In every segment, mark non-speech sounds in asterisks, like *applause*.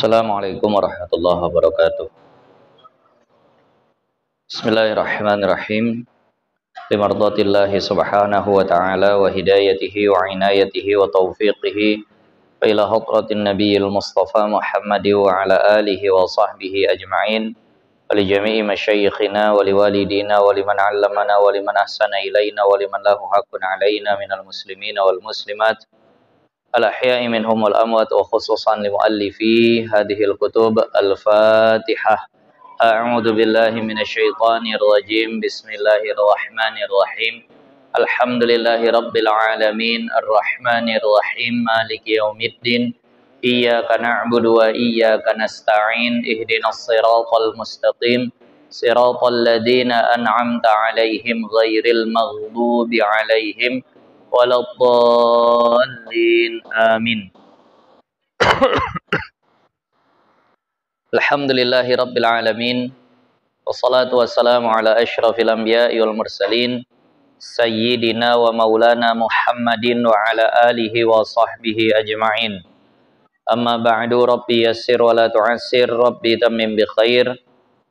السلام عليكم ورحمة الله وبركاته بسم الله الرحمن الرحيم لمرضاة الله سبحانه وتعالى وهدايته وعنايته وتوفيقه إلى حضرة النبي المصطفى محمد وعلى آله وصحبه أجمعين ولجميع مشايخنا ولوالدينا ولمن علمنا ولمن أحسن إلينا ولمن له حق علينا من المسلمين والمسلمات الأحياء منهم والأموات وخصوصا لمؤلفي هذه الكتب الفاتحة أعوذ بالله من الشيطان الرجيم بسم الله الرحمن الرحيم الحمد لله رب العالمين الرحمن الرحيم مالك يوم الدين إياك نعبد وإياك نستعين اهدنا الصراط المستقيم صراط الذين أنعمت عليهم غير المغضوب عليهم ولا الضالين آمين *coughs* الحمد لله رب العالمين والصلاة والسلام على أشرف الأنبياء والمرسلين سيدنا ومولانا محمد وعلى آله وصحبه أجمعين أما بعد ربي يسر ولا تعسر ربي تمم بخير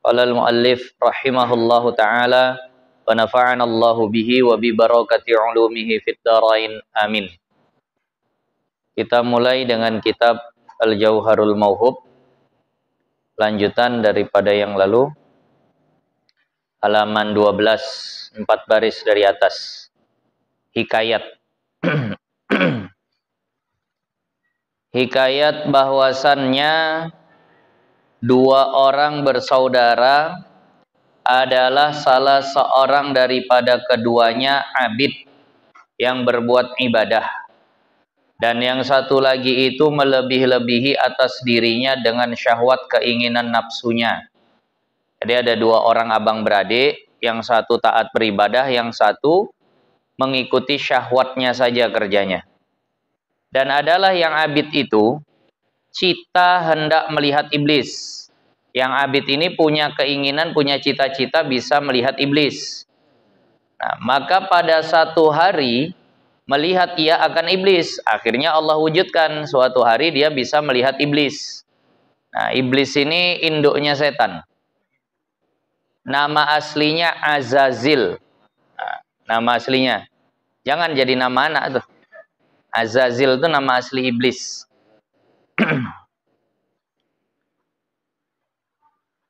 قال المؤلف رحمه الله تعالى ونفعنا الله به وببركة علومه في الدارين آمين kita mulai dengan kitab Al-Jauharul Mauhub lanjutan daripada yang lalu halaman 12 empat baris dari atas hikayat *clears throat* hikayat bahwasannya dua orang bersaudara adalah salah seorang daripada keduanya abid yang berbuat ibadah dan yang satu lagi itu melebih-lebihi atas dirinya dengan syahwat keinginan nafsunya. Jadi ada dua orang abang beradik, yang satu taat beribadah, yang satu mengikuti syahwatnya saja kerjanya. Dan adalah yang abid itu, cita hendak melihat iblis. Yang abid ini punya keinginan, punya cita-cita bisa melihat iblis. Nah, maka pada satu hari melihat ia akan iblis. Akhirnya Allah wujudkan suatu hari dia bisa melihat iblis. Nah, iblis ini induknya setan. Nama aslinya Azazil. Nah, nama aslinya. Jangan jadi nama anak tuh. Azazil itu nama asli iblis. *clears throat*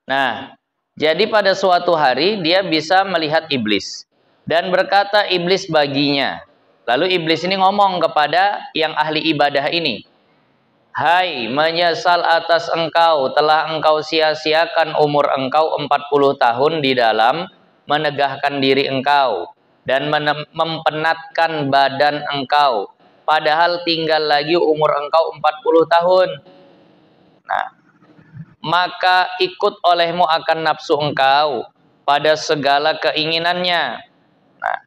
Nah, jadi pada suatu hari dia bisa melihat iblis dan berkata iblis baginya. Lalu iblis ini ngomong kepada yang ahli ibadah ini. Hai, menyesal atas engkau telah engkau sia-siakan umur engkau 40 tahun di dalam menegahkan diri engkau dan mempenatkan badan engkau padahal tinggal lagi umur engkau 40 tahun. Nah, maka ikut olehmu akan nafsu engkau pada segala keinginannya. Nah,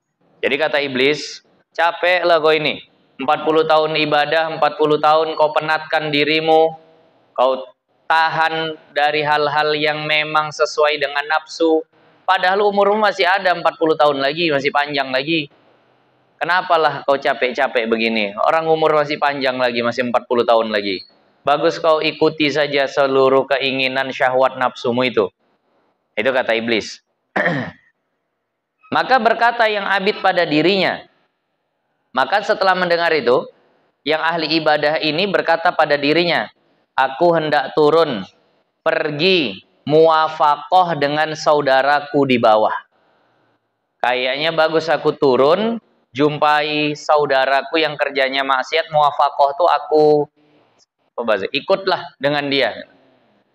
jadi kata iblis, capek lah kau ini. 40 tahun ibadah, 40 tahun kau penatkan dirimu, kau tahan dari hal-hal yang memang sesuai dengan nafsu. Padahal umurmu masih ada 40 tahun lagi, masih panjang lagi. Kenapalah kau capek-capek begini? Orang umur masih panjang lagi, masih 40 tahun lagi bagus kau ikuti saja seluruh keinginan syahwat nafsumu itu. Itu kata iblis. *clears throat* Maka berkata yang abid pada dirinya. Maka setelah mendengar itu, yang ahli ibadah ini berkata pada dirinya, Aku hendak turun, pergi muafakoh dengan saudaraku di bawah. Kayaknya bagus aku turun, jumpai saudaraku yang kerjanya maksiat, muafakoh tuh aku pembazir. Ikutlah dengan dia.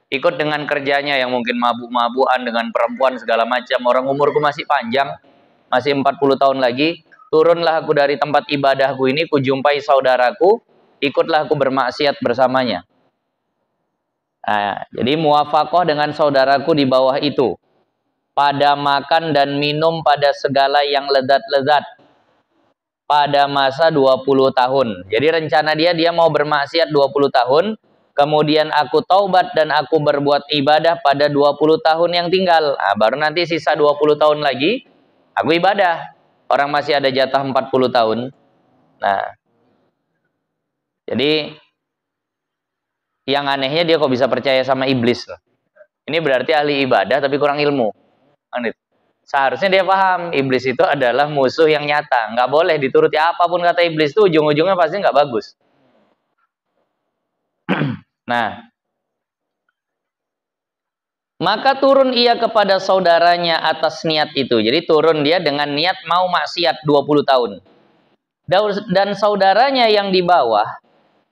Ikut dengan kerjanya yang mungkin mabuk-mabuan dengan perempuan segala macam. Orang umurku masih panjang, masih 40 tahun lagi. Turunlah aku dari tempat ibadahku ini, Kujumpai saudaraku, ikutlah aku bermaksiat bersamanya. Nah, jadi muafakoh dengan saudaraku di bawah itu. Pada makan dan minum pada segala yang lezat-lezat pada masa 20 tahun. Jadi rencana dia dia mau bermaksiat 20 tahun, kemudian aku taubat dan aku berbuat ibadah pada 20 tahun yang tinggal. Nah, baru nanti sisa 20 tahun lagi aku ibadah. Orang masih ada jatah 40 tahun. Nah. Jadi yang anehnya dia kok bisa percaya sama iblis. Ini berarti ahli ibadah tapi kurang ilmu. Anit. Gitu. Seharusnya dia paham, iblis itu adalah musuh yang nyata. Nggak boleh dituruti apapun kata iblis itu, ujung-ujungnya pasti nggak bagus. *clears throat* nah, maka turun ia kepada saudaranya atas niat itu. Jadi turun dia dengan niat mau maksiat 20 tahun. Dan saudaranya yang di bawah,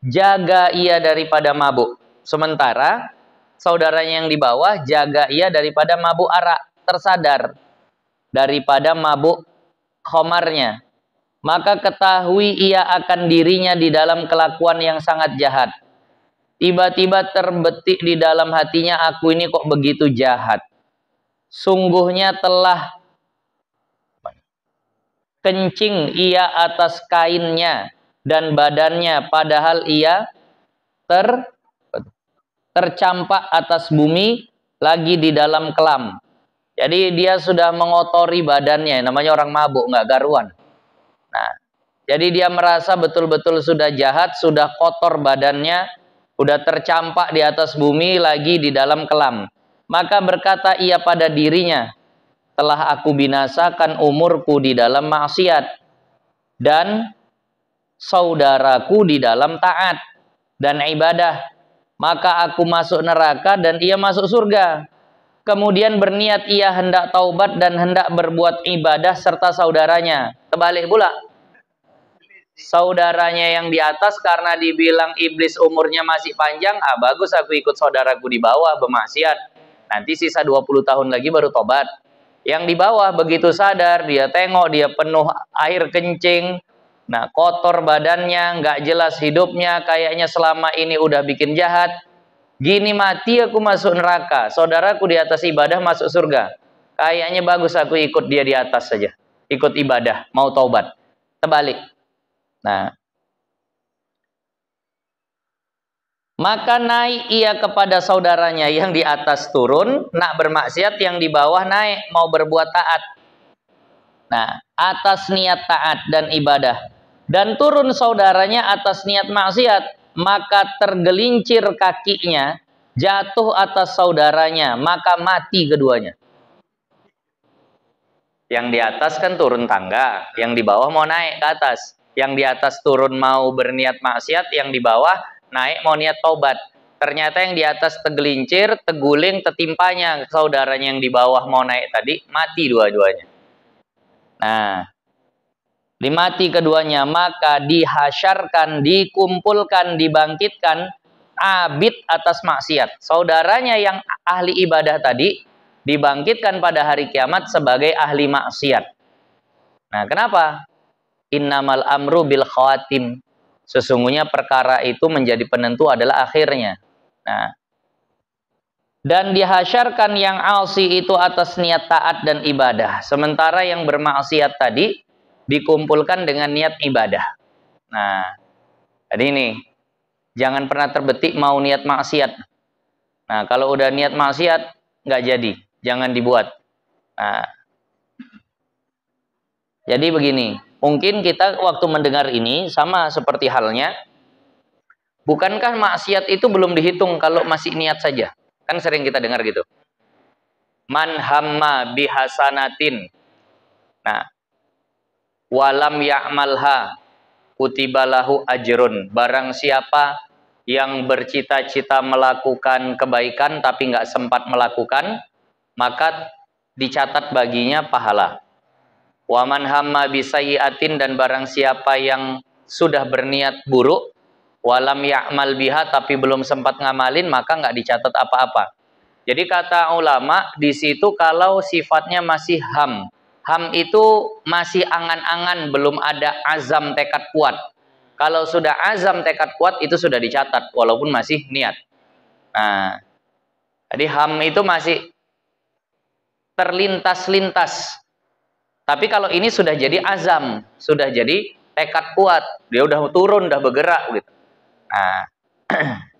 jaga ia daripada mabuk. Sementara saudaranya yang di bawah, jaga ia daripada mabuk arak tersadar daripada mabuk khomarnya. Maka ketahui ia akan dirinya di dalam kelakuan yang sangat jahat. Tiba-tiba terbetik di dalam hatinya aku ini kok begitu jahat. Sungguhnya telah kencing ia atas kainnya dan badannya padahal ia ter tercampak atas bumi lagi di dalam kelam jadi dia sudah mengotori badannya, namanya orang mabuk, nggak garuan. Nah, jadi dia merasa betul-betul sudah jahat, sudah kotor badannya, sudah tercampak di atas bumi lagi di dalam kelam. Maka berkata ia pada dirinya, telah aku binasakan umurku di dalam maksiat dan saudaraku di dalam taat dan ibadah. Maka aku masuk neraka dan ia masuk surga kemudian berniat ia hendak taubat dan hendak berbuat ibadah serta saudaranya. Terbalik pula. Saudaranya yang di atas karena dibilang iblis umurnya masih panjang, ah bagus aku ikut saudaraku di bawah bermaksiat. Nanti sisa 20 tahun lagi baru tobat. Yang di bawah begitu sadar, dia tengok, dia penuh air kencing, nah kotor badannya, nggak jelas hidupnya, kayaknya selama ini udah bikin jahat, Gini mati aku masuk neraka, saudaraku di atas ibadah masuk surga. Kayaknya bagus aku ikut dia di atas saja. Ikut ibadah, mau taubat. Terbalik. Nah, Maka naik ia kepada saudaranya yang di atas turun, nak bermaksiat yang di bawah naik, mau berbuat taat. Nah, atas niat taat dan ibadah. Dan turun saudaranya atas niat maksiat, maka tergelincir kakinya, jatuh atas saudaranya, maka mati keduanya. Yang di atas kan turun tangga, yang di bawah mau naik ke atas. Yang di atas turun mau berniat maksiat, yang di bawah naik mau niat tobat. Ternyata yang di atas tergelincir, teguling, tertimpanya saudaranya yang di bawah mau naik tadi, mati dua-duanya. Nah, Dimati keduanya, maka dihasyarkan, dikumpulkan, dibangkitkan abid atas maksiat. Saudaranya yang ahli ibadah tadi dibangkitkan pada hari kiamat sebagai ahli maksiat. Nah, kenapa? Innamal amru bil khawatim. Sesungguhnya perkara itu menjadi penentu adalah akhirnya. Nah, dan dihasyarkan yang alsi itu atas niat taat dan ibadah. Sementara yang bermaksiat tadi dikumpulkan dengan niat ibadah. Nah, jadi ini jangan pernah terbetik mau niat maksiat. Nah, kalau udah niat maksiat nggak jadi, jangan dibuat. Nah, jadi begini, mungkin kita waktu mendengar ini sama seperti halnya, bukankah maksiat itu belum dihitung kalau masih niat saja? Kan sering kita dengar gitu. Man hamma bihasanatin. Nah, walam yakmalha kutibalahu ajrun. Barang siapa yang bercita-cita melakukan kebaikan tapi nggak sempat melakukan, maka dicatat baginya pahala. Waman hamma bisayiatin dan barang siapa yang sudah berniat buruk, walam yakmal biha tapi belum sempat ngamalin, maka nggak dicatat apa-apa. Jadi kata ulama, di situ kalau sifatnya masih ham, Ham itu masih angan-angan, belum ada azam tekad kuat. Kalau sudah azam tekad kuat itu sudah dicatat walaupun masih niat. Nah, jadi ham itu masih terlintas-lintas. Tapi kalau ini sudah jadi azam, sudah jadi tekad kuat, dia udah turun, udah bergerak gitu. Nah. *clears throat*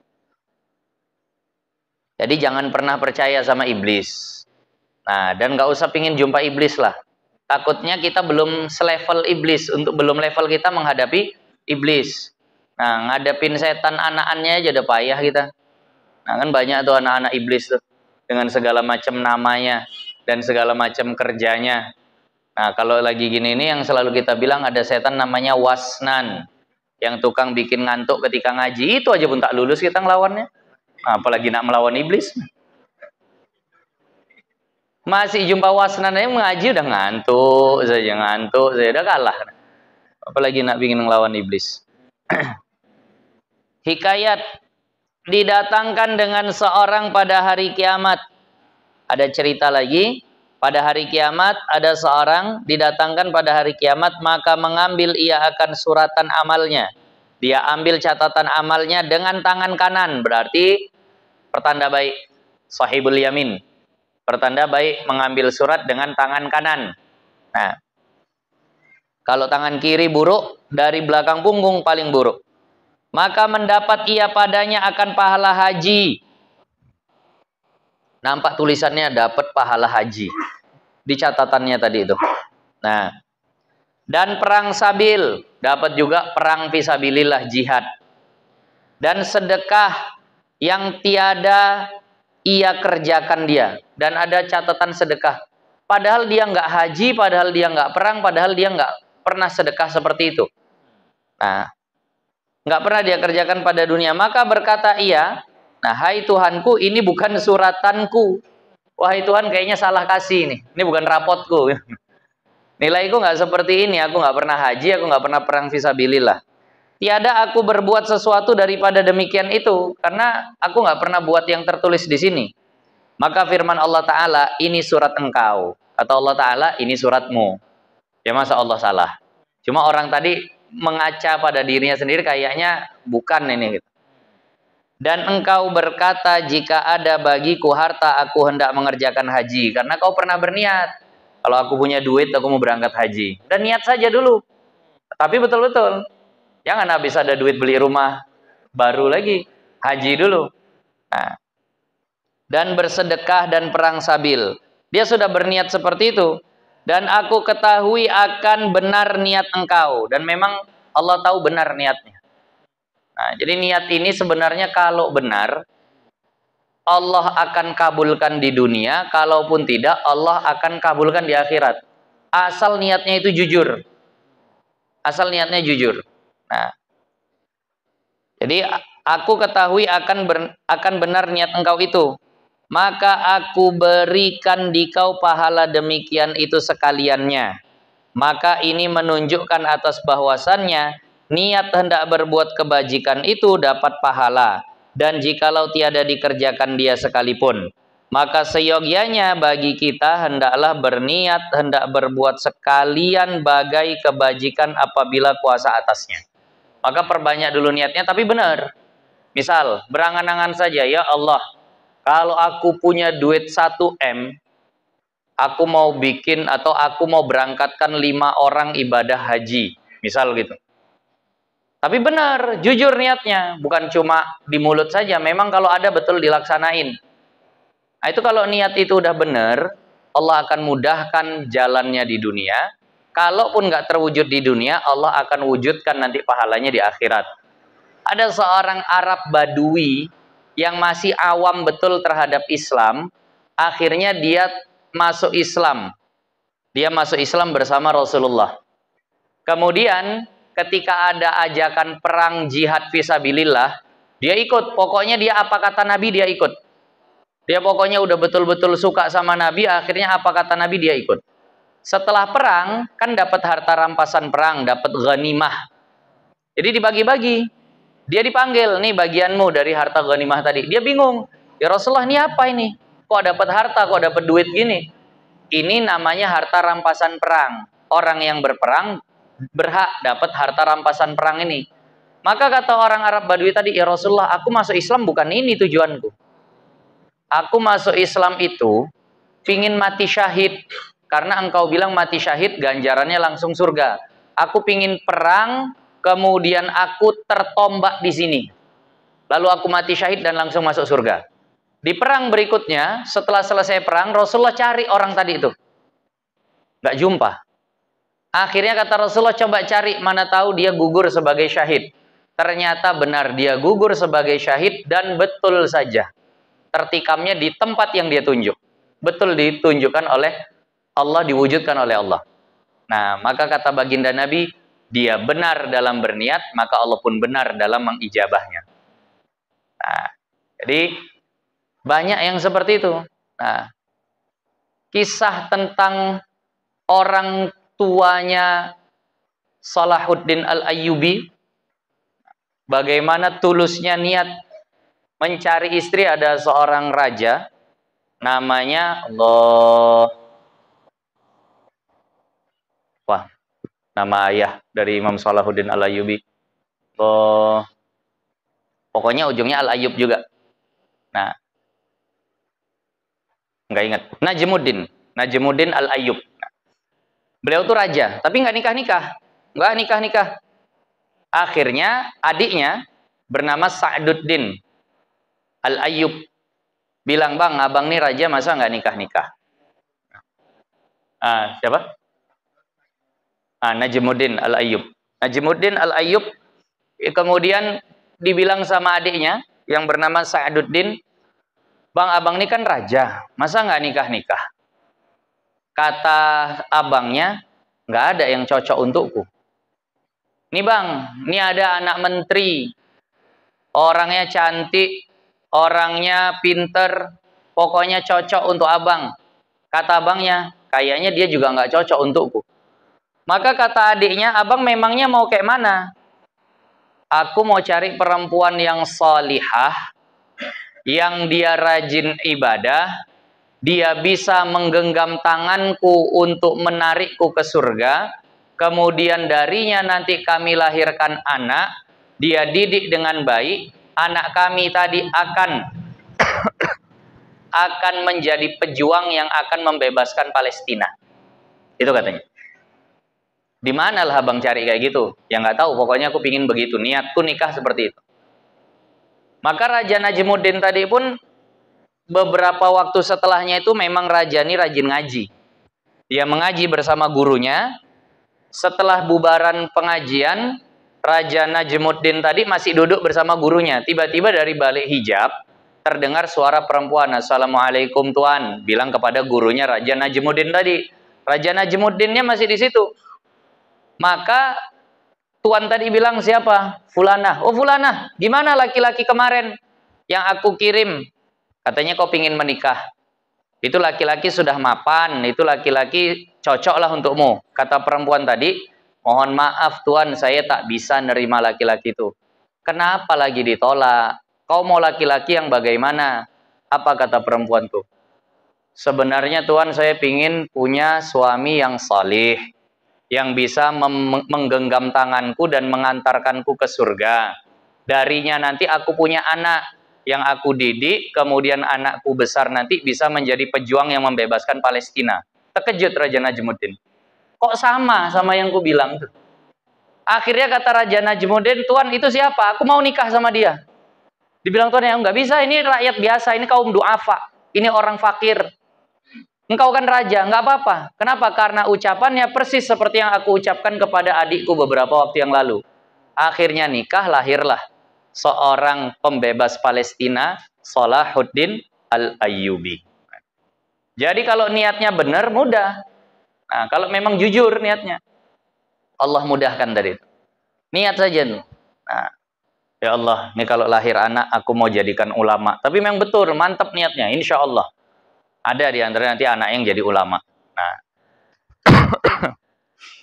Jadi jangan pernah percaya sama iblis. Nah, dan gak usah pingin jumpa iblis lah. Takutnya kita belum selevel iblis, untuk belum level kita menghadapi iblis. Nah, ngadepin setan anakannya aja udah payah kita. Nah, kan banyak tuh anak-anak iblis tuh dengan segala macam namanya dan segala macam kerjanya. Nah, kalau lagi gini ini yang selalu kita bilang ada setan namanya wasnan yang tukang bikin ngantuk ketika ngaji itu aja pun tak lulus kita ngelawannya. Nah, apalagi nak melawan iblis masih jumpa nanya mengaji udah ngantuk saja ngantuk saya udah kalah apalagi nak ingin ngelawan iblis *clears throat* hikayat didatangkan dengan seorang pada hari kiamat ada cerita lagi pada hari kiamat ada seorang didatangkan pada hari kiamat maka mengambil ia akan suratan amalnya dia ambil catatan amalnya dengan tangan kanan berarti pertanda baik sahibul yamin Pertanda baik mengambil surat dengan tangan kanan. Nah, kalau tangan kiri buruk, dari belakang punggung paling buruk. Maka mendapat ia padanya akan pahala haji. Nampak tulisannya dapat pahala haji. Di catatannya tadi itu. Nah, dan perang sabil. Dapat juga perang visabilillah jihad. Dan sedekah yang tiada ia kerjakan dia dan ada catatan sedekah. Padahal dia nggak haji, padahal dia nggak perang, padahal dia nggak pernah sedekah seperti itu. Nah, nggak pernah dia kerjakan pada dunia. Maka berkata ia, nah hai Tuhanku, ini bukan suratanku. Wahai Tuhan, kayaknya salah kasih ini. Ini bukan rapotku. *laughs* Nilaiku nggak seperti ini. Aku nggak pernah haji, aku nggak pernah perang visabilillah. Tiada aku berbuat sesuatu daripada demikian itu, karena aku nggak pernah buat yang tertulis di sini. Maka firman Allah Ta'ala, ini surat engkau. Atau Allah Ta'ala, ini suratmu. Ya masa Allah salah. Cuma orang tadi mengaca pada dirinya sendiri kayaknya bukan ini. Gitu. Dan engkau berkata, jika ada bagiku harta, aku hendak mengerjakan haji. Karena kau pernah berniat. Kalau aku punya duit, aku mau berangkat haji. Dan niat saja dulu. Tapi betul-betul. Jangan habis ada duit beli rumah baru lagi. Haji dulu. Nah, dan bersedekah dan perang sabil. Dia sudah berniat seperti itu dan aku ketahui akan benar niat engkau dan memang Allah tahu benar niatnya. Nah, jadi niat ini sebenarnya kalau benar Allah akan kabulkan di dunia, kalaupun tidak Allah akan kabulkan di akhirat. Asal niatnya itu jujur. Asal niatnya jujur. Nah. Jadi aku ketahui akan ber, akan benar niat engkau itu maka aku berikan di kau pahala demikian itu sekaliannya. Maka ini menunjukkan atas bahwasannya niat hendak berbuat kebajikan itu dapat pahala dan jikalau tiada dikerjakan dia sekalipun maka seyogianya bagi kita hendaklah berniat hendak berbuat sekalian bagai kebajikan apabila kuasa atasnya. Maka perbanyak dulu niatnya tapi benar. Misal berangan-angan saja ya Allah kalau aku punya duit 1M, aku mau bikin atau aku mau berangkatkan lima orang ibadah haji, misal gitu. Tapi benar, jujur niatnya, bukan cuma di mulut saja, memang kalau ada betul dilaksanain. Nah, itu kalau niat itu udah benar, Allah akan mudahkan jalannya di dunia. Kalaupun nggak terwujud di dunia, Allah akan wujudkan nanti pahalanya di akhirat. Ada seorang Arab Badui yang masih awam betul terhadap Islam, akhirnya dia masuk Islam. Dia masuk Islam bersama Rasulullah. Kemudian ketika ada ajakan perang jihad visabilillah, dia ikut. Pokoknya dia apa kata Nabi dia ikut. Dia pokoknya udah betul-betul suka sama Nabi, akhirnya apa kata Nabi dia ikut. Setelah perang, kan dapat harta rampasan perang, dapat ghanimah. Jadi dibagi-bagi dia dipanggil, nih bagianmu dari harta ghanimah tadi. Dia bingung, ya Rasulullah ini apa ini? Kok dapat harta, kok dapat duit gini? Ini namanya harta rampasan perang. Orang yang berperang berhak dapat harta rampasan perang ini. Maka kata orang Arab Badui tadi, ya Rasulullah, aku masuk Islam bukan ini tujuanku. Aku masuk Islam itu pingin mati syahid. Karena engkau bilang mati syahid, ganjarannya langsung surga. Aku pingin perang kemudian aku tertombak di sini. Lalu aku mati syahid dan langsung masuk surga. Di perang berikutnya, setelah selesai perang, Rasulullah cari orang tadi itu. Gak jumpa. Akhirnya kata Rasulullah, coba cari mana tahu dia gugur sebagai syahid. Ternyata benar dia gugur sebagai syahid dan betul saja. Tertikamnya di tempat yang dia tunjuk. Betul ditunjukkan oleh Allah, diwujudkan oleh Allah. Nah, maka kata baginda Nabi, dia benar dalam berniat, maka Allah pun benar dalam mengijabahnya. Nah, jadi banyak yang seperti itu. Nah, kisah tentang orang tuanya Salahuddin Al-Ayyubi bagaimana tulusnya niat mencari istri ada seorang raja namanya Allah nama ayah dari Imam Salahuddin Al Ayyubi. Oh, pokoknya ujungnya Al Ayyub juga. Nah, nggak ingat. Najmuddin, Najmuddin Al Ayyub. Nah, beliau tuh raja, tapi nggak nikah nikah, nggak nikah nikah. Akhirnya adiknya bernama Sa'duddin Al Ayyub bilang bang abang nih raja masa nggak nikah nikah. Ah, siapa? ah, Najmuddin Al-Ayyub. Najmuddin Al-Ayyub eh, kemudian dibilang sama adiknya yang bernama Sa'aduddin, Bang Abang ini kan raja, masa nggak nikah-nikah? Kata abangnya, nggak ada yang cocok untukku. Nih bang, ini ada anak menteri. Orangnya cantik, orangnya pinter, pokoknya cocok untuk abang. Kata abangnya, kayaknya dia juga nggak cocok untukku. Maka kata adiknya, abang memangnya mau kayak mana? Aku mau cari perempuan yang solihah, yang dia rajin ibadah, dia bisa menggenggam tanganku untuk menarikku ke surga, kemudian darinya nanti kami lahirkan anak, dia didik dengan baik, anak kami tadi akan akan menjadi pejuang yang akan membebaskan Palestina. Itu katanya. Di mana lah abang cari kayak gitu? Yang nggak tahu, pokoknya aku pingin begitu. Niatku nikah seperti itu. Maka Raja Najmuddin tadi pun beberapa waktu setelahnya itu memang Raja ini rajin ngaji. Dia mengaji bersama gurunya. Setelah bubaran pengajian, Raja Najmuddin tadi masih duduk bersama gurunya. Tiba-tiba dari balik hijab, terdengar suara perempuan, Assalamualaikum Tuan, bilang kepada gurunya Raja Najmuddin tadi. Raja Najmuddinnya masih di situ. Maka tuan tadi bilang siapa? Fulana. Oh Fulana, gimana laki-laki kemarin yang aku kirim? Katanya kau pingin menikah. Itu laki-laki sudah mapan, itu laki-laki cocoklah untukmu. Kata perempuan tadi, mohon maaf tuan saya tak bisa nerima laki-laki itu. Kenapa lagi ditolak? Kau mau laki-laki yang bagaimana? Apa kata perempuan itu? Sebenarnya Tuhan saya pingin punya suami yang salih yang bisa menggenggam tanganku dan mengantarkanku ke surga. Darinya nanti aku punya anak yang aku didik, kemudian anakku besar nanti bisa menjadi pejuang yang membebaskan Palestina. Terkejut Raja Najmuddin. Kok sama sama yang ku bilang tuh? Akhirnya kata Raja Najmuddin, Tuhan itu siapa? Aku mau nikah sama dia. Dibilang Tuhan ya nggak bisa, ini rakyat biasa, ini kaum duafa, ini orang fakir. Engkau kan raja, nggak apa-apa. Kenapa? Karena ucapannya persis seperti yang aku ucapkan kepada adikku beberapa waktu yang lalu. Akhirnya nikah, lahirlah seorang pembebas Palestina, Salahuddin Al-Ayyubi. Jadi kalau niatnya benar, mudah. Nah, kalau memang jujur niatnya, Allah mudahkan dari itu. Niat saja Nah, ya Allah, ini kalau lahir anak, aku mau jadikan ulama. Tapi memang betul, mantap niatnya, insya Allah. Ada di antara nanti anak yang jadi ulama. Nah, *coughs*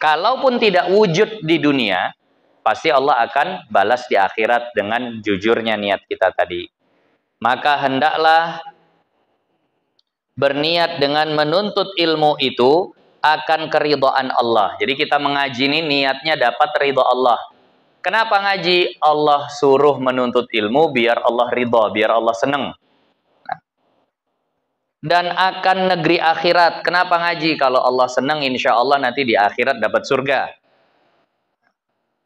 kalaupun tidak wujud di dunia, pasti Allah akan balas di akhirat dengan jujurnya niat kita tadi. Maka hendaklah berniat dengan menuntut ilmu itu akan keridoan Allah. Jadi kita mengaji ini niatnya dapat ridho Allah. Kenapa ngaji? Allah suruh menuntut ilmu biar Allah ridho, biar Allah seneng dan akan negeri akhirat. Kenapa ngaji? Kalau Allah senang, insya Allah nanti di akhirat dapat surga.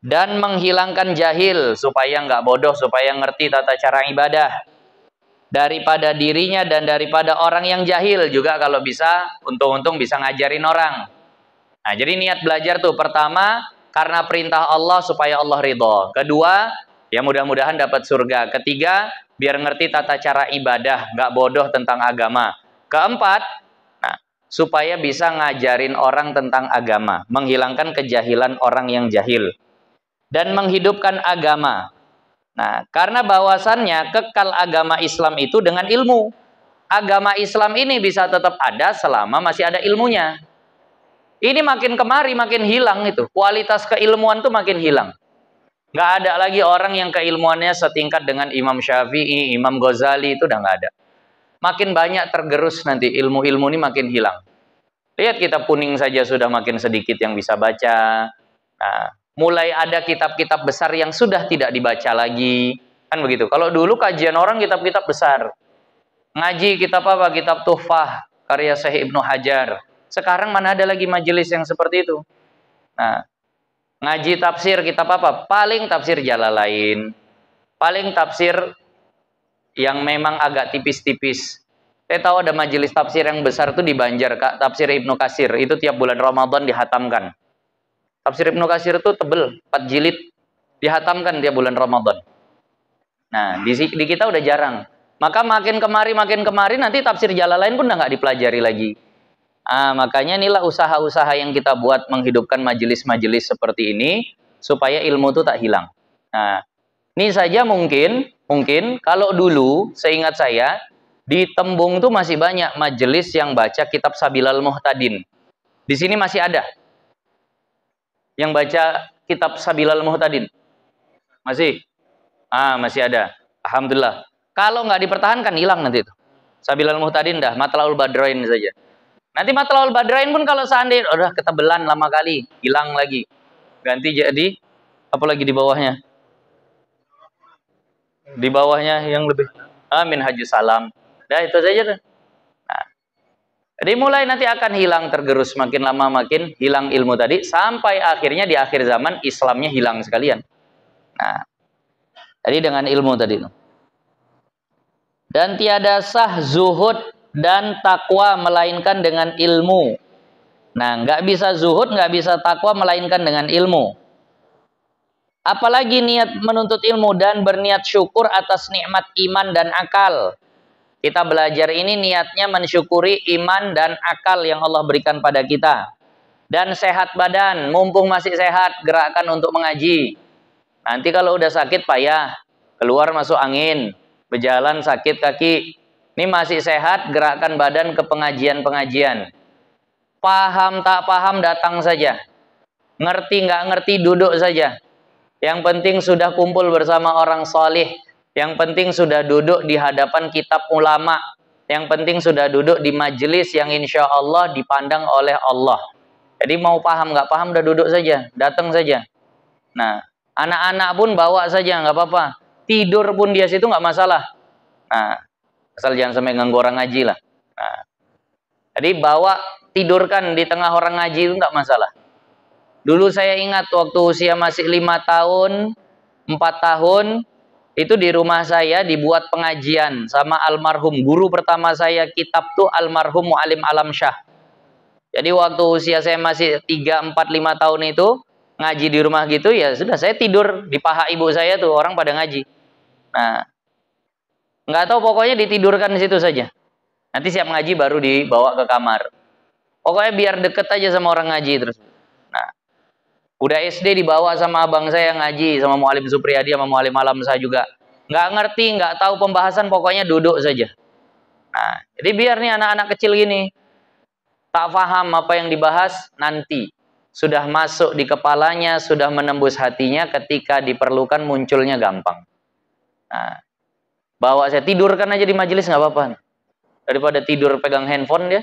Dan menghilangkan jahil, supaya nggak bodoh, supaya ngerti tata cara ibadah. Daripada dirinya dan daripada orang yang jahil juga kalau bisa, untung-untung bisa ngajarin orang. Nah, jadi niat belajar tuh pertama, karena perintah Allah supaya Allah ridho. Kedua, ya mudah-mudahan dapat surga. Ketiga, biar ngerti tata cara ibadah, nggak bodoh tentang agama. Keempat, nah, supaya bisa ngajarin orang tentang agama, menghilangkan kejahilan orang yang jahil dan menghidupkan agama. Nah, karena bahwasannya kekal agama Islam itu dengan ilmu. Agama Islam ini bisa tetap ada selama masih ada ilmunya. Ini makin kemari makin hilang itu. Kualitas keilmuan tuh makin hilang. Gak ada lagi orang yang keilmuannya setingkat dengan Imam Syafi'i, Imam Ghazali itu udah nggak ada makin banyak tergerus nanti ilmu-ilmu ini makin hilang. Lihat kitab kuning saja sudah makin sedikit yang bisa baca. Nah, mulai ada kitab-kitab besar yang sudah tidak dibaca lagi. Kan begitu. Kalau dulu kajian orang kitab-kitab besar. Ngaji kitab apa? Kitab Tufah karya Syekh Ibnu Hajar. Sekarang mana ada lagi majelis yang seperti itu? Nah, ngaji tafsir kitab apa? Paling tafsir jala lain. Paling tafsir yang memang agak tipis-tipis. Saya tahu ada majelis tafsir yang besar tuh di Banjar, Kak, tafsir Ibnu Kasir. Itu tiap bulan Ramadan dihatamkan. Tafsir Ibnu Kasir itu tebel, 4 jilid dihatamkan tiap bulan Ramadan. Nah, di, di kita udah jarang. Maka makin kemari makin kemari nanti tafsir jalan lain pun udah nggak dipelajari lagi. Ah, makanya inilah usaha-usaha yang kita buat menghidupkan majelis-majelis seperti ini supaya ilmu itu tak hilang. Nah, ini saja mungkin Mungkin kalau dulu seingat saya di Tembung itu masih banyak majelis yang baca kitab Sabilal Muhtadin. Di sini masih ada yang baca kitab Sabilal Muhtadin. Masih? Ah, masih ada. Alhamdulillah. Kalau nggak dipertahankan hilang nanti itu. Sabilal Muhtadin dah, Matlaul Badrain saja. Nanti Matlaul Badrain pun kalau seandainya udah ketebelan lama kali, hilang lagi. Ganti jadi apalagi di bawahnya? di bawahnya yang lebih amin ah, haji salam Dah itu saja tuh nah. jadi mulai nanti akan hilang tergerus makin lama makin hilang ilmu tadi sampai akhirnya di akhir zaman Islamnya hilang sekalian nah jadi dengan ilmu tadi tuh dan tiada sah zuhud dan takwa melainkan dengan ilmu nah nggak bisa zuhud nggak bisa takwa melainkan dengan ilmu apalagi niat menuntut ilmu dan berniat syukur atas nikmat iman dan akal. Kita belajar ini niatnya mensyukuri iman dan akal yang Allah berikan pada kita. Dan sehat badan, mumpung masih sehat, gerakan untuk mengaji. Nanti kalau udah sakit payah, keluar masuk angin, berjalan sakit kaki. Ini masih sehat, gerakan badan ke pengajian-pengajian. Paham tak paham datang saja. Ngerti nggak ngerti duduk saja yang penting sudah kumpul bersama orang solih. Yang penting sudah duduk di hadapan kitab ulama. Yang penting sudah duduk di majelis yang insya Allah dipandang oleh Allah. Jadi mau paham nggak paham udah duduk saja, datang saja. Nah, anak-anak pun bawa saja nggak apa-apa. Tidur pun dia situ nggak masalah. Nah, asal jangan sampai ganggu orang ngaji lah. Nah, jadi bawa tidurkan di tengah orang ngaji itu nggak masalah. Dulu saya ingat waktu usia masih lima tahun, empat tahun, itu di rumah saya dibuat pengajian sama almarhum guru pertama saya kitab tuh almarhum Mualim Alam Syah. Jadi waktu usia saya masih tiga empat lima tahun itu ngaji di rumah gitu ya sudah saya tidur di paha ibu saya tuh orang pada ngaji. Nah, nggak tahu pokoknya ditidurkan di situ saja. Nanti siap ngaji baru dibawa ke kamar. Pokoknya biar deket aja sama orang ngaji terus. Udah SD dibawa sama abang saya ngaji sama Mualim Supriyadi sama Mualim Malam saya juga. Nggak ngerti, nggak tahu pembahasan, pokoknya duduk saja. Nah, jadi biar nih anak-anak kecil gini tak paham apa yang dibahas nanti sudah masuk di kepalanya, sudah menembus hatinya ketika diperlukan munculnya gampang. Nah, bawa saya tidurkan aja di majelis nggak apa-apa. Daripada tidur pegang handphone dia,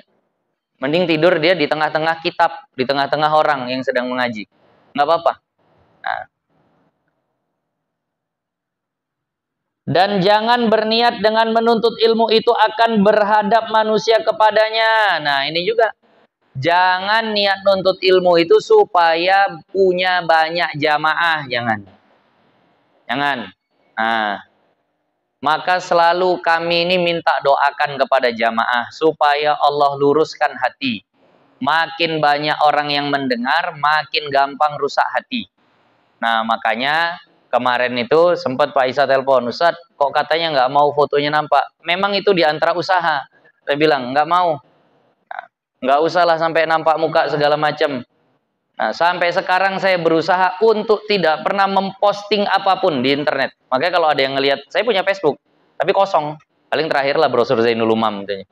mending tidur dia di tengah-tengah kitab, di tengah-tengah orang yang sedang mengaji nggak apa-apa. Nah. Dan jangan berniat dengan menuntut ilmu itu akan berhadap manusia kepadanya. Nah, ini juga. Jangan niat nuntut ilmu itu supaya punya banyak jamaah. Jangan. Jangan. Nah. Maka selalu kami ini minta doakan kepada jamaah supaya Allah luruskan hati. Makin banyak orang yang mendengar, makin gampang rusak hati. Nah, makanya kemarin itu sempat Pak Isa telepon, Ustaz, kok katanya nggak mau fotonya nampak? Memang itu di antara usaha. Saya bilang, nggak mau. Nah, nggak usah usahlah sampai nampak muka segala macam. Nah, sampai sekarang saya berusaha untuk tidak pernah memposting apapun di internet. Makanya kalau ada yang ngelihat, saya punya Facebook, tapi kosong. Paling terakhir lah brosur Zainul Umam. Gitu.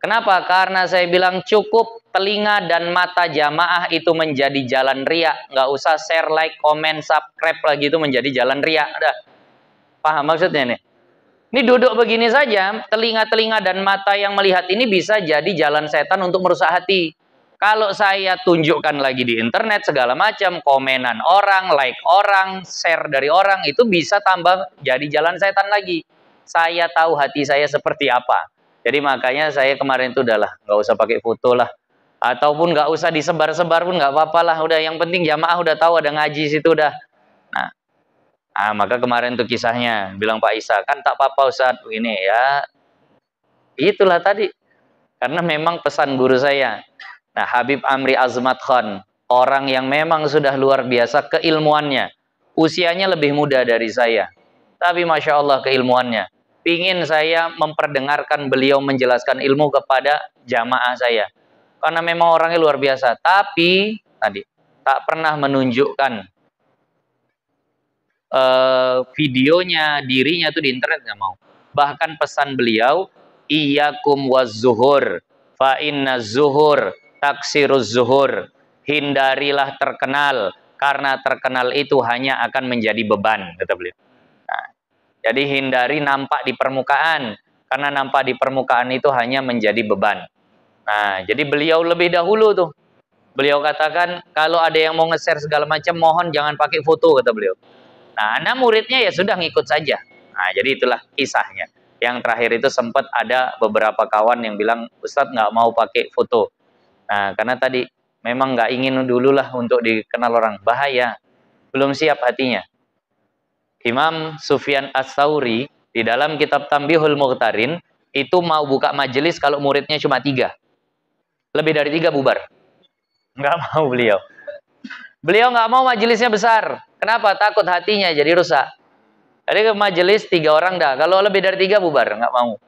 Kenapa? Karena saya bilang cukup telinga dan mata jamaah itu menjadi jalan ria. Nggak usah share, like, komen, subscribe lagi itu menjadi jalan ria. Udah. Paham maksudnya nih? Ini duduk begini saja, telinga-telinga dan mata yang melihat ini bisa jadi jalan setan untuk merusak hati. Kalau saya tunjukkan lagi di internet segala macam, komenan orang, like orang, share dari orang, itu bisa tambah jadi jalan setan lagi. Saya tahu hati saya seperti apa jadi makanya saya kemarin itu udahlah, nggak usah pakai foto lah. Ataupun nggak usah disebar-sebar pun nggak apa-apa lah. Udah yang penting jamaah udah tahu ada ngaji situ udah. Nah, ah, maka kemarin tuh kisahnya bilang Pak Isa kan tak apa-apa Ustaz ini ya. Itulah tadi karena memang pesan guru saya. Nah Habib Amri Azmat Khan orang yang memang sudah luar biasa keilmuannya. Usianya lebih muda dari saya. Tapi Masya Allah keilmuannya pingin saya memperdengarkan beliau menjelaskan ilmu kepada jamaah saya. Karena memang orangnya luar biasa, tapi tadi tak pernah menunjukkan uh, videonya, dirinya itu di internet nggak mau. Bahkan pesan beliau, iyakum zuhur fa inna zuhur, taksiruz zuhur, hindarilah terkenal, karena terkenal itu hanya akan menjadi beban, kata beliau. Jadi hindari nampak di permukaan karena nampak di permukaan itu hanya menjadi beban. Nah, jadi beliau lebih dahulu tuh. Beliau katakan kalau ada yang mau nge-share segala macam mohon jangan pakai foto kata beliau. Nah, anak muridnya ya sudah ngikut saja. Nah, jadi itulah kisahnya. Yang terakhir itu sempat ada beberapa kawan yang bilang Ustadz nggak mau pakai foto. Nah, karena tadi memang nggak ingin dululah untuk dikenal orang bahaya. Belum siap hatinya. Imam Sufyan As-Sauri di dalam kitab Tambihul Mughtarin itu mau buka majelis kalau muridnya cuma tiga. Lebih dari tiga bubar. Nggak mau beliau. Beliau nggak mau majelisnya besar. Kenapa? Takut hatinya jadi rusak. Jadi ke majelis tiga orang dah. Kalau lebih dari tiga bubar, nggak mau.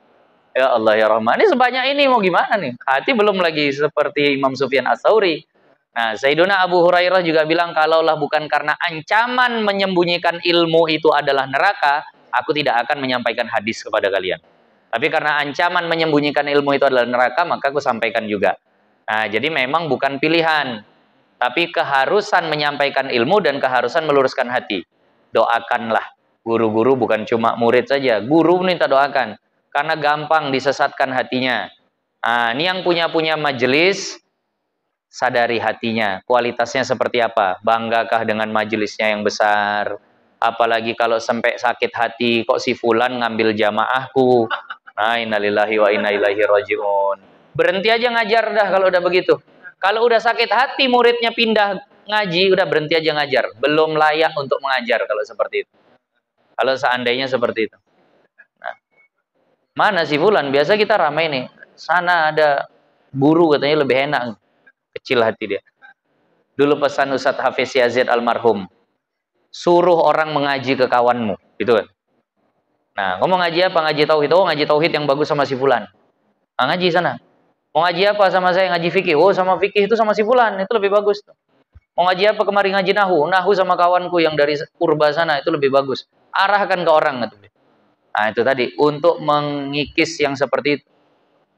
Ya Allah ya Rahman. Ini sebanyak ini mau gimana nih? Hati belum lagi seperti Imam Sufyan As-Sauri. Nah, Sayyidina Abu Hurairah juga bilang, kalaulah bukan karena ancaman menyembunyikan ilmu itu adalah neraka, aku tidak akan menyampaikan hadis kepada kalian. Tapi karena ancaman menyembunyikan ilmu itu adalah neraka, maka aku sampaikan juga. Nah, jadi memang bukan pilihan, tapi keharusan menyampaikan ilmu dan keharusan meluruskan hati. Doakanlah. Guru-guru bukan cuma murid saja, guru minta doakan. Karena gampang disesatkan hatinya. Nah, ini yang punya-punya majelis, sadari hatinya, kualitasnya seperti apa? Banggakah dengan majelisnya yang besar? Apalagi kalau sampai sakit hati, kok si fulan ngambil jamaahku? Nah, innalillahi wa inna ilaihi rajiun. Berhenti aja ngajar dah kalau udah begitu. Kalau udah sakit hati muridnya pindah ngaji, udah berhenti aja ngajar. Belum layak untuk mengajar kalau seperti itu. Kalau seandainya seperti itu. Nah, mana si fulan? Biasa kita ramai nih. Sana ada buru katanya lebih enak kecil hati dia. Dulu pesan Ustadz Hafiz Yazid almarhum, suruh orang mengaji ke kawanmu, gitu kan. Nah, ngomong ngaji apa? Ngaji tauhid. Oh, ngaji tauhid yang bagus sama si fulan. Nah, ngaji sana. Mau ngaji apa sama saya? Ngaji fikih. Oh, sama fikih itu sama si fulan, itu lebih bagus. Mau ngaji apa kemarin ngaji nahu? Nahu sama kawanku yang dari purba sana itu lebih bagus. Arahkan ke orang gitu. Nah, itu tadi untuk mengikis yang seperti itu.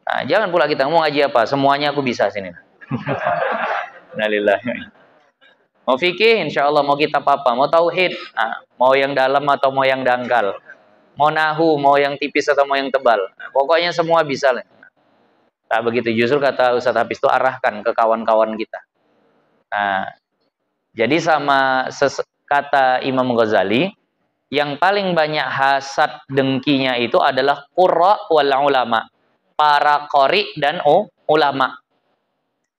Nah, jangan pula kita mau ngaji apa, semuanya aku bisa sini. *laughs* Nalillahi. Mau fikih, insya Allah mau kita apa, mau tauhid, nah, mau yang dalam atau mau yang dangkal, mau nahu, mau yang tipis atau mau yang tebal, nah, pokoknya semua bisa lah. Tak begitu justru kata Ustaz Habis itu arahkan ke kawan-kawan kita. Nah, jadi sama kata Imam Ghazali, yang paling banyak hasad dengkinya itu adalah kurra wal ulama, para qori dan oh ulama.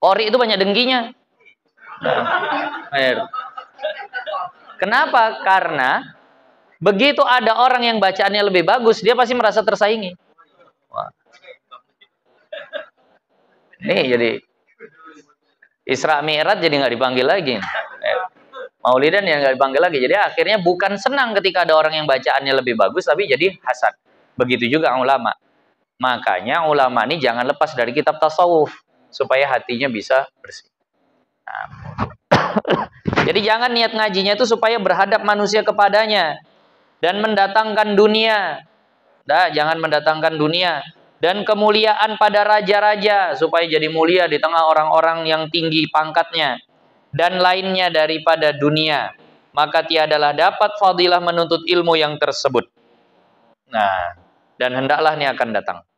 Ori itu banyak dengginya. Nah, Kenapa? Karena begitu ada orang yang bacaannya lebih bagus, dia pasti merasa tersaingi. Wah. Nih jadi Isra Mi'raj jadi nggak dipanggil lagi. Eh, Maulidan yang nggak dipanggil lagi. Jadi akhirnya bukan senang ketika ada orang yang bacaannya lebih bagus, tapi jadi hasad. Begitu juga ulama. Makanya ulama ini jangan lepas dari kitab tasawuf supaya hatinya bisa bersih. Jadi jangan niat ngajinya itu supaya berhadap manusia kepadanya dan mendatangkan dunia. Nah, jangan mendatangkan dunia dan kemuliaan pada raja-raja supaya jadi mulia di tengah orang-orang yang tinggi pangkatnya dan lainnya daripada dunia. Maka tiadalah dapat fadilah menuntut ilmu yang tersebut. Nah, dan hendaklah ini akan datang.